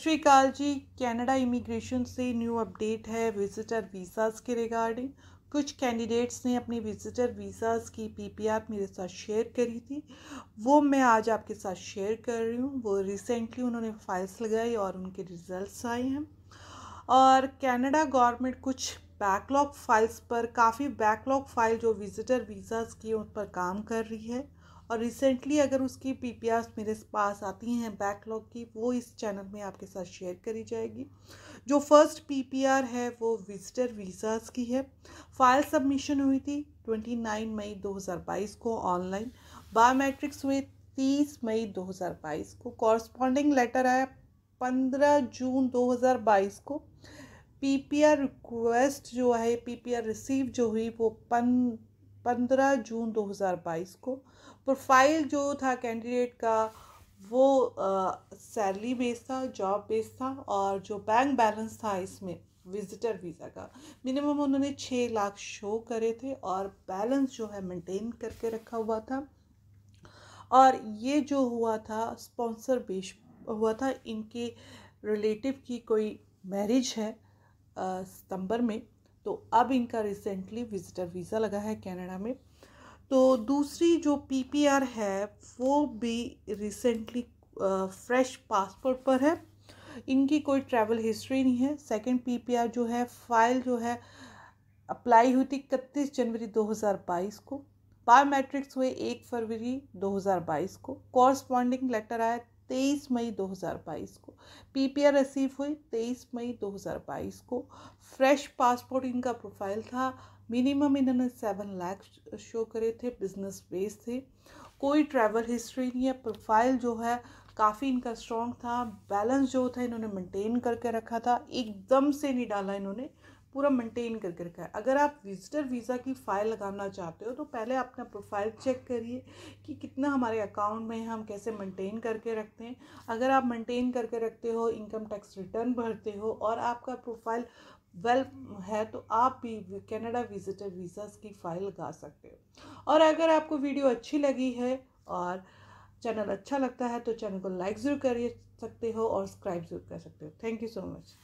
श्रीकाल ji Canada immigration से new update है विजिटर वीज़ाज़ के रिगार्डिंग कुछ कैंडिडेट्स ने अपने विजिटर वीज़ाज़ की पीपीआर मेरे साथ शेयर करी थी वो मैं आज आपके साथ शेयर कर रही हूँ वो रिसेंटली उन्होंने फाइल्स लगाई और उनके रिज़ल्ट आए हैं और कनाडा गवर्नमेंट कुछ बैकलॉग फाइल्स पर काफ़ी बैकलॉग फाइल जो विज़िटर वीज़ाज़ की उन पर काम कर रही है और रिसेंटली अगर उसकी पी मेरे पास आती हैं बैकलॉग की वो इस चैनल में आपके साथ शेयर करी जाएगी जो फर्स्ट पी है वो विजिटर वीज़ाज़ की है फाइल सबमिशन हुई थी 29 मई 2022 को ऑनलाइन बायोमेट्रिक्स हुए 30 मई 2022 को कॉरस्पॉन्डिंग लेटर आया 15 जून 2022 को पी रिक्वेस्ट जो है पी रिसीव जो हुई वो पन पंद्रह जून 2022 को प्रोफाइल जो था कैंडिडेट का वो सैलरी बेस था जॉब बेस था और जो बैंक बैलेंस था इसमें विजिटर वीज़ा का मिनिमम उन्होंने छः लाख शो करे थे और बैलेंस जो है मेंटेन करके रखा हुआ था और ये जो हुआ था स्पॉन्सर बेस हुआ था इनके रिलेटिव की कोई मैरिज है सितंबर में तो अब इनका रिसेंटली विज़िटर वीज़ा लगा है कनाडा में तो दूसरी जो पीपीआर है वो भी रिसेंटली फ्रेश पासपोर्ट पर है इनकी कोई ट्रैवल हिस्ट्री नहीं है सेकंड पीपीआर जो है फाइल जो है अप्लाई हुई थी इकतीस जनवरी 2022 को बायोमेट्रिक्स हुए एक फरवरी 2022 को कॉरस्पॉन्डिंग लेटर आया तेईस मई 2022 को पीपीआर रिसीव हुई तेईस मई 2022 को फ्रेश पासपोर्ट इनका प्रोफाइल था मिनिमम इन्होंने सेवन लैक्स शो करे थे बिजनेस बेस थे कोई ट्रैवल हिस्ट्री नहीं है प्रोफाइल जो है काफ़ी इनका स्ट्रॉन्ग था बैलेंस जो था इन्होंने मेंटेन करके रखा था एकदम से नहीं डाला इन्होंने पूरा मेंटेन करके रखा है अगर आप विजिटर वीज़ा की फ़ाइल लगाना चाहते हो तो पहले अपना प्रोफाइल चेक करिए कि कितना हमारे अकाउंट में हम कैसे मेंटेन करके रखते हैं अगर आप मेंटेन करके रखते हो इनकम टैक्स रिटर्न भरते हो और आपका प्रोफाइल वेल है तो आप भी कनाडा विजिटर वीज़ा की फ़ाइल लगा सकते हो और अगर आपको वीडियो अच्छी लगी है और चैनल अच्छा लगता है तो चैनल को लाइक ज़रूर कर सकते हो और सब्सक्राइब ज़रूर कर सकते हो थैंक यू सो मच